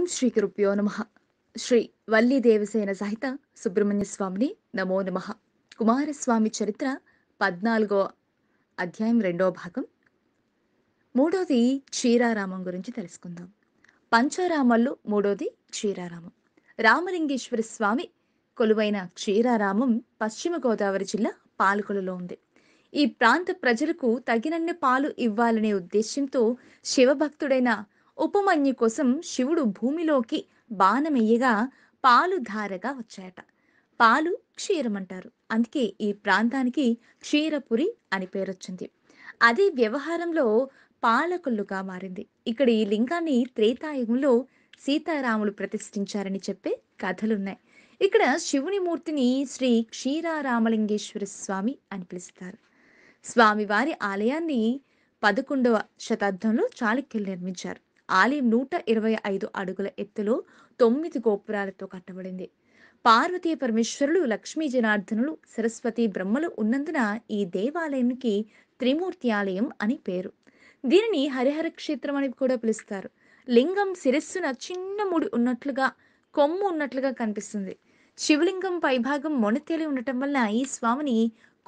ఓం శ్రీ కృప్యో నమ శ్రీ వల్లి దేవసేన సహిత సుబ్రహ్మణ్య స్వామిని నమో నమ కుమారస్వామి చరిత్ర పద్నాలుగో అధ్యాయం రెండో భాగం మూడోది క్షీరారామం గురించి తెలుసుకుందాం పంచారామాల్లో మూడోది క్షీరారామం రామలింగేశ్వర స్వామి కొలువైన క్షీరారామం పశ్చిమ గోదావరి జిల్లా పాలకొలలో ఉంది ఈ ప్రాంత ప్రజలకు తగినన్ని పాలు ఇవ్వాలనే ఉద్దేశ్యంతో శివభక్తుడైన ఉపమన్యు కోసం శివుడు భూమిలోకి బాణమెయ్యగా పాలు ధారగా వచ్చాయట పాలు క్షీరమంటారు అందుకే ఈ ప్రాంతానికి క్షీరపురి అని పేరొచ్చింది అది వ్యవహారంలో పాలకొల్లుగా మారింది ఇక్కడ ఈ లింగాన్ని త్రేతాయుగంలో సీతారాములు ప్రతిష్ఠించారని చెప్పే కథలున్నాయి ఇక్కడ శివుని మూర్తిని శ్రీ క్షీరారామలింగేశ్వర స్వామి అని పిలుస్తారు స్వామివారి ఆలయాన్ని పదకొండవ శతాబ్దంలో చాళుక్యులు నిర్మించారు ఆలయం నూట ఇరవై ఐదు అడుగుల ఎత్తులో తొమ్మిది గోపురాలతో కట్టబడింది పార్వతీ పరమేశ్వరులు లక్ష్మీ జనార్దనులు సరస్వతి బ్రహ్మలు ఉన్నందున ఈ దేవాలయానికి త్రిమూర్తి ఆలయం అని పేరు దీనిని హరిహర క్షేత్రం అని కూడా పిలుస్తారు లింగం శిరస్సున చిన్న ముడి ఉన్నట్లుగా కొమ్ము ఉన్నట్లుగా కనిపిస్తుంది శివలింగం పైభాగం మొనతేలి ఉండటం వల్ల ఈ స్వామిని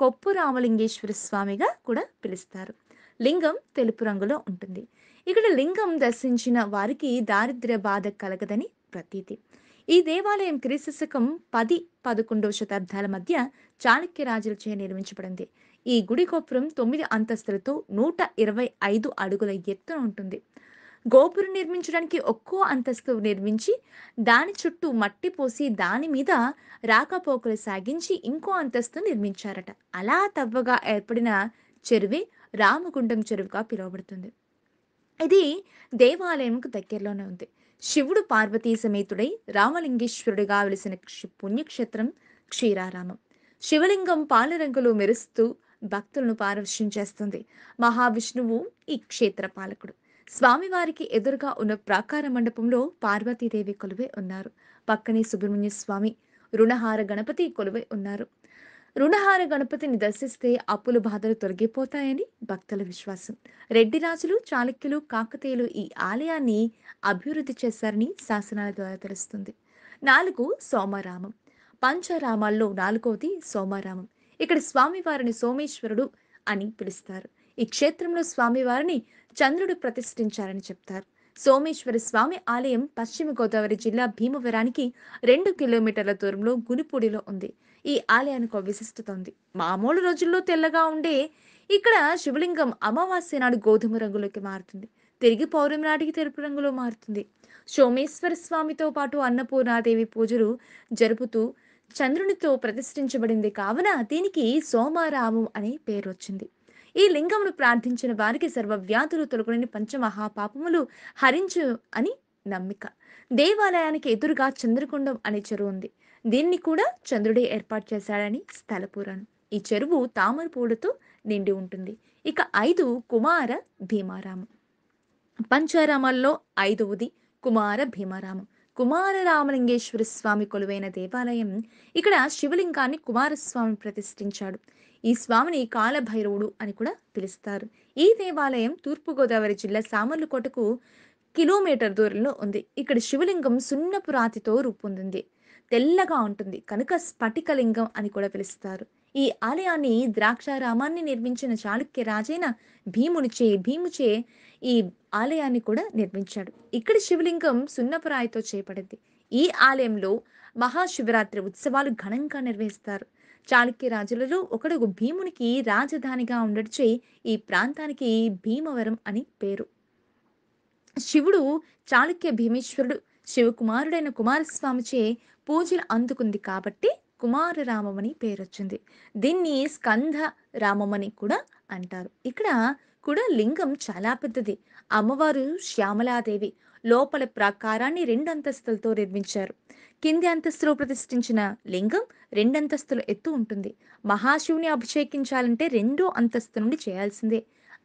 కొప్పు రామలింగేశ్వర స్వామిగా కూడా పిలుస్తారు లింగం తెలుపు రంగులో ఉంటుంది ఇక్కడ లింగం దర్శించిన వారికి దారిద్ర్య బాధ కలగదని ప్రతీతి ఈ దేవాలయం క్రీస్తుశకం పది పదకొండవ శతాబ్దాల మధ్య చాళుక్య రాజులచే నిర్మించబడింది ఈ గుడి గోపురం తొమ్మిది అంతస్తులతో నూట ఇరవై ఐదు అడుగుల ఎత్తున ఉంటుంది గోపురం నిర్మించడానికి ఒక్కో అంతస్తు నిర్మించి దాని చుట్టూ మట్టి పోసి దాని మీద రాకపోకలు సాగించి ఇంకో అంతస్తు నిర్మించారట అలా తవ్వగా ఏర్పడిన చెరువే రామగుండం చెరువుగా పిలువబడుతుంది ఇది దేవాలయంకు దగ్గరలోనే ఉంది శివుడు పార్వతీ సమేతుడై రామలింగేశ్వరుడిగా వెలిసిన పుణ్యక్షేత్రం క్షీరారామం శివలింగం పాలరంగులు మెరుస్తూ భక్తులను చేస్తుంది మహావిష్ణువు ఈ క్షేత్ర పాలకుడు స్వామివారికి ఎదురుగా ఉన్న ప్రాకార మండపంలో పార్వతీదేవి కొలువై ఉన్నారు పక్కనే సుబ్రహ్మణ్య స్వామి రుణహార గణపతి కొలువై ఉన్నారు రుణహార గణపతిని దర్శిస్తే అప్పుల బాధలు తొలగిపోతాయని భక్తుల విశ్వాసం రెడ్డి రాజులు చాళుక్యులు కాకతీయులు ఈ ఆలయాన్ని అభివృద్ధి చేశారని శాసనాల ద్వారా తెలుస్తుంది నాలుగు సోమారామం పంచరామాల్లో నాలుగవది సోమారామం ఇక్కడ స్వామివారిని సోమేశ్వరుడు అని పిలుస్తారు ఈ క్షేత్రంలో స్వామివారిని చంద్రుడు ప్రతిష్ఠించారని చెప్తారు సోమేశ్వర స్వామి ఆలయం పశ్చిమ గోదావరి జిల్లా భీమవరానికి రెండు కిలోమీటర్ల దూరంలో గునిపూడిలో ఉంది ఈ ఆలయానికి విశిష్టత ఉంది మామూలు రోజుల్లో తెల్లగా ఉండే ఇక్కడ శివలింగం అమావాస్య నాడు గోధుమ రంగులోకి మారుతుంది తిరిగి పౌర్ణమి నాటికి తెలుపు రంగులో మారుతుంది సోమేశ్వర స్వామితో పాటు అన్నపూర్ణాదేవి పూజలు జరుపుతూ చంద్రునితో ప్రతిష్ఠించబడింది కావున దీనికి సోమారామం అనే పేరు వచ్చింది ఈ లింగమును ప్రార్థించిన వారికి సర్వవ్యాధులు తొలగని పంచమహాపాపములు హరించు అని నమ్మిక దేవాలయానికి ఎదురుగా చంద్రకుండం అనే చెరువు ఉంది దీన్ని కూడా చంద్రుడే ఏర్పాటు చేశాడని స్థల పురాణం ఈ చెరువు తామర పూలతో నిండి ఉంటుంది ఇక ఐదు కుమార భీమారామం పంచారామాల్లో ఐదవది కుమార భీమారామం కుమార రామలింగేశ్వర స్వామి కొలువైన దేవాలయం ఇక్కడ శివలింగాన్ని కుమారస్వామి ప్రతిష్ఠించాడు ఈ స్వామిని కాలభైరవుడు అని కూడా పిలుస్తారు ఈ దేవాలయం తూర్పుగోదావరి జిల్లా సామర్లకోటకు కిలోమీటర్ దూరంలో ఉంది ఇక్కడ శివలింగం సున్నపు రాతితో రూపొందింది తెల్లగా ఉంటుంది కనుక స్ఫటికలింగం అని కూడా పిలుస్తారు ఈ ఆలయాన్ని ద్రాక్షారామాన్ని నిర్మించిన చాళుక్య రాజైన భీమునిచే భీముచే ఈ ఆలయాన్ని కూడా నిర్మించాడు ఇక్కడ శివలింగం సున్నపురాయితో చేపడింది ఈ ఆలయంలో మహాశివరాత్రి ఉత్సవాలు ఘనంగా నిర్వహిస్తారు చాళుక్య రాజులలో ఒకడు భీమునికి రాజధానిగా ఉండడిచే ఈ ప్రాంతానికి భీమవరం అని పేరు శివుడు చాళుక్య భీమేశ్వరుడు శివకుమారుడైన కుమారస్వామిచే పూజలు అందుకుంది కాబట్టి కుమార రామమని పేరొచ్చింది దీన్ని స్కంధ రామమని కూడా అంటారు ఇక్కడ కూడా లింగం చాలా పెద్దది అమ్మవారు శ్యామలాదేవి లోపల ప్రాకారాన్ని రెండు అంతస్తులతో నిర్మించారు కింది అంతస్తులో ప్రతిష్ఠించిన లింగం రెండంతస్తుల ఎత్తు ఉంటుంది మహాశివుని అభిషేకించాలంటే రెండో అంతస్తు నుండి చేయాల్సిందే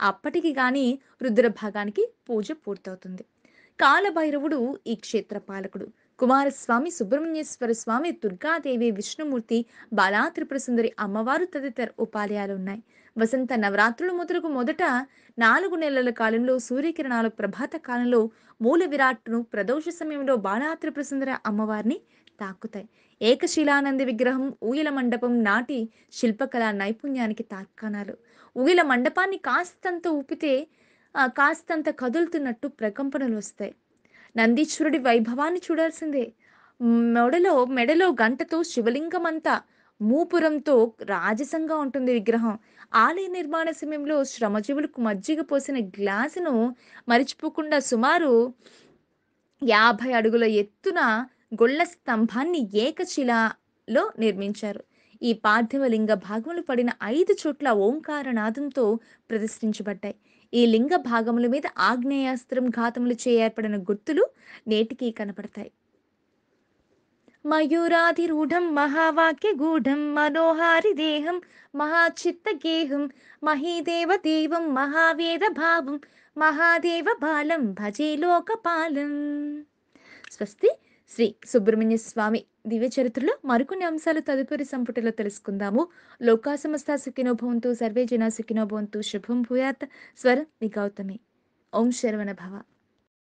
అప్పటికి గాని రుద్రభాగానికి పూజ పూర్తవుతుంది కాలభైరవుడు ఈ క్షేత్ర పాలకుడు కుమారస్వామి సుబ్రహ్మణ్యేశ్వర స్వామి దుర్గాదేవి విష్ణుమూర్తి బాలాత్రిపుర సుందరి అమ్మవారు తదితర ఉపాలయాలు ఉన్నాయి వసంత నవరాత్రులు మొదలకు మొదట నాలుగు నెలల కాలంలో సూర్యకిరణాలు ప్రభాత కాలంలో మూల విరాట్ను ప్రదోష సమయంలో బాలాత్రిపుర సుందరి అమ్మవారిని తాకుతాయి ఏకశిలానంది విగ్రహం ఊయల మండపం నాటి శిల్పకళా నైపుణ్యానికి తార్కాణాలు ఊయల మండపాన్ని కాస్తంత ఊపితే కాస్తంత కదులుతున్నట్టు ప్రకంపనలు వస్తాయి నందీశ్వరుడి వైభవాన్ని చూడాల్సిందే మెడలో మెడలో గంటతో శివలింగమంతా మూపురంతో రాజసంగా ఉంటుంది విగ్రహం ఆలయ నిర్మాణ సమయంలో శ్రమజీవులకు మజ్జిగ పోసిన గ్లాసును మరిచిపోకుండా సుమారు యాభై అడుగుల ఎత్తున గొళ్ళ స్తంభాన్ని ఏకశిలాలో నిర్మించారు ఈ పార్థివలింగ భాగములు పడిన ఐదు చోట్ల ఓంకారనాథంతో ప్రదర్శించబడ్డాయి ఈ లింగ భాగముల మీద ఆగ్నేయాస్త్రం ఘాతములు చే ఏర్పడిన గుర్తులు నేటికి కనపడతాయి మయూరాధిరూఢం మహావాక్య గూఢం మనోహారి దేహం మహాచిత్త గేహం మహీదేవ దేవం మహావేద భావం మహాదేవ బాలం భజే లోకపాలం స్వస్తి శ్రీ సుబ్రహ్మణ్య స్వామి దివ్య చరిత్రలో మరికొన్ని అంశాలు తదుపరి సంపుటిలో తెలుసుకుందాము లోకా సమస్త సుఖినోభవంతు సర్వే జన సుఖినోభవంతు శుభం భూయాత్ స్వరం మీ గౌతమి ఓం శరవణ భవ